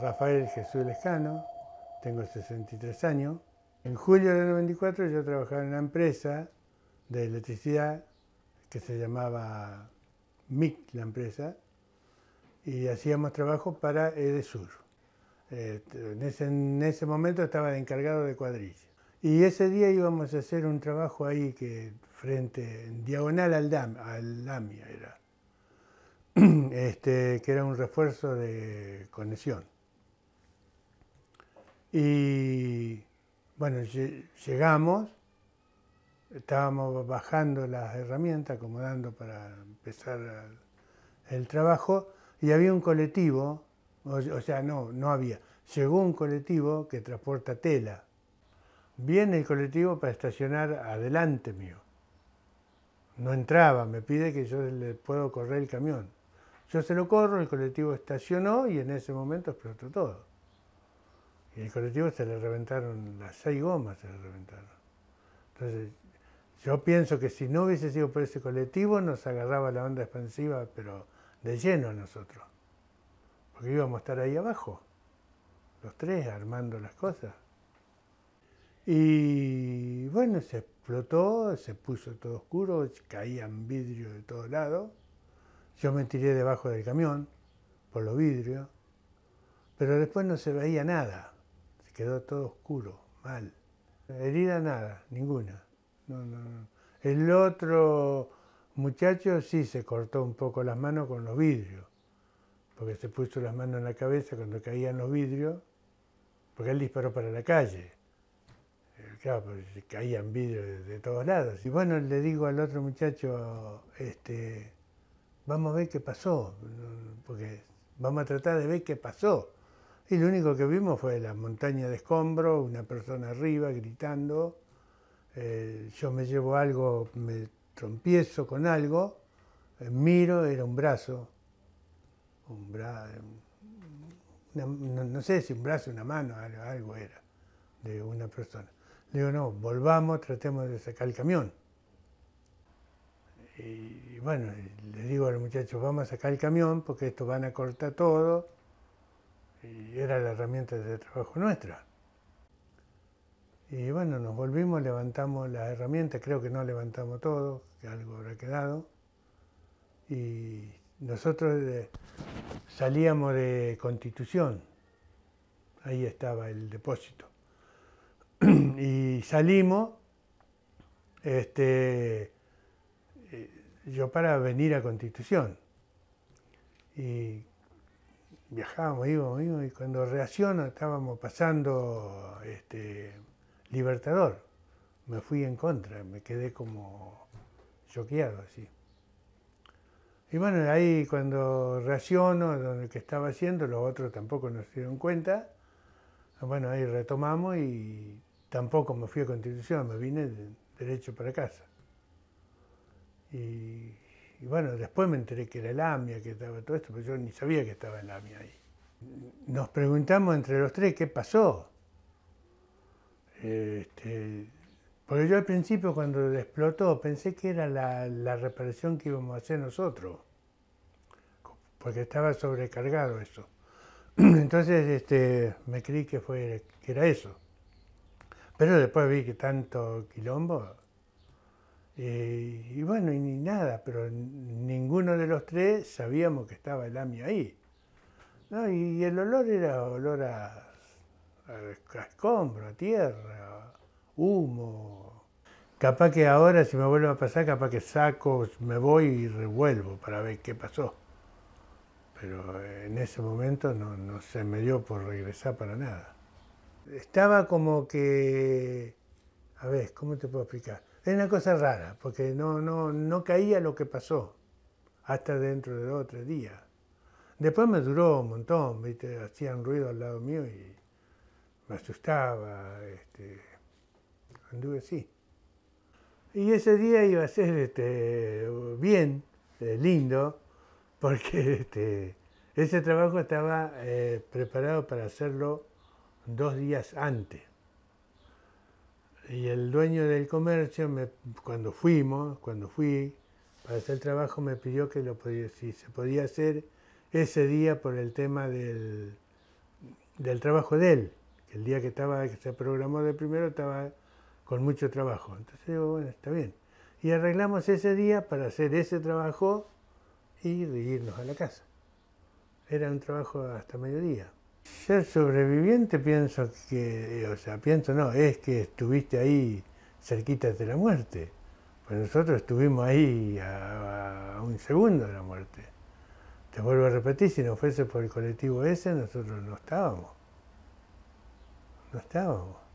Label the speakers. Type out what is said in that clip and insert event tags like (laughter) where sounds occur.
Speaker 1: Rafael Jesús Lejano, tengo 63 años. En julio de 94 yo trabajaba en una empresa de electricidad que se llamaba MIC, la empresa, y hacíamos trabajo para EDESUR. Este, en, ese, momento estaba encargado de cuadrilla. Y ese día íbamos a hacer un trabajo ahí que frente, en diagonal al, DAM, al DAMIA era, (clears throat) este, que era un refuerzo de conexión. Y bueno, llegamos, estábamos bajando las herramientas, acomodando para empezar el trabajo, y había un colectivo, o, sea, no, no había, llegó un colectivo que transporta tela. Viene el colectivo para estacionar adelante mío. No entraba, me pide que yo le puedo correr el camión. Yo se lo corro, el colectivo estacionó y en ese momento explotó todo. Y el colectivo se le reventaron, las seis gomas se le reventaron. Entonces, yo pienso que si no hubiese sido por ese colectivo, nos agarraba la onda expansiva, pero de lleno a nosotros. Porque íbamos a estar ahí abajo, los tres, armando las cosas. Y bueno, se explotó, se puso todo oscuro, caían vidrios de todos lados. Yo me tiré debajo del camión, por los vidrios, pero después no se veía nada quedó todo oscuro, mal. Herida nada, ninguna. El otro muchacho sí se cortó un poco las manos con los vidrios, porque se puso las manos en la cabeza cuando caían los vidrios, porque él disparó para la calle. Eh, claro, pues, caían vidrios de, todos lados. Y bueno, le digo al otro muchacho, este, vamos a ver qué pasó, porque vamos a tratar de ver qué pasó. Y lo único que vimos fue la montaña de escombro, una persona arriba gritando. Eh, yo me llevo algo, me trompiezo con algo, eh, miro, era un brazo. Un no, sé si un brazo, una mano, algo, era de una persona. Le digo, no, volvamos, tratemos de sacar el camión. Y, y bueno, le digo a los muchachos, vamos a sacar el camión porque esto van a cortar todo y era la herramienta de trabajo nuestra. Y bueno, nos volvimos, levantamos las herramientas, creo que no levantamos todo, que algo habrá quedado. Y nosotros salíamos de Constitución, ahí estaba el depósito. (clears throat) y salimos, este, eh, yo para venir a Constitución. Y viajábamos, íbamos, íbamos, y cuando reacciono estábamos pasando este, Libertador. Me fui en contra, me quedé como choqueado así. Y bueno, ahí cuando reacciono donde que estaba haciendo, los otros tampoco nos dieron cuenta. Ah, bueno, ahí retomamos y tampoco me fui a Constitución, me vine derecho para casa. Y y bueno, después me enteré que era el AMIA, que estaba todo esto, pero yo ni sabía que estaba el AMIA ahí. Nos preguntamos entre los tres qué pasó. Este, porque yo al principio cuando explotó pensé que era la, la reparación que íbamos a hacer nosotros, porque estaba sobrecargado eso. (clears throat) Entonces este, me creí que, fue, era eso. Pero después vi que tanto quilombo, eh, y bueno, pero ninguno de los tres sabíamos que estaba el amio ahí. Y el olor era olor a, escombro, a tierra, humo. Capaz que ahora, si me vuelve a pasar, capaz que saco, me voy y revuelvo para ver qué pasó. Pero en ese momento no, no se me dio por regresar para nada. Estaba como que, a ver, ¿cómo te puedo explicar? Es una cosa rara, porque no, no, no caía lo que pasó hasta dentro de dos o tres Después me duró un montón, ¿viste? hacían ruido al lado mío y me asustaba. Este, anduve así. Y ese día iba a ser este, bien, eh, lindo, porque este, ese trabajo estaba eh, preparado para hacerlo dos días antes y el dueño del comercio, cuando fuimos, cuando fui para hacer el trabajo, me pidió que lo si se podía hacer ese día por el tema del, trabajo de él. Que el día que estaba que se programó de primero estaba con mucho trabajo. Entonces digo, bueno, está bien. Y arreglamos ese día para hacer ese trabajo y irnos a la casa. Era un trabajo hasta mediodía. Ser sobreviviente pienso que, eh, o sea, pienso no, es que estuviste ahí cerquita de la muerte. Pues nosotros estuvimos ahí a, un segundo de la muerte. Te vuelvo a repetir, si no fuese por el colectivo ese, nosotros no estábamos. No estábamos.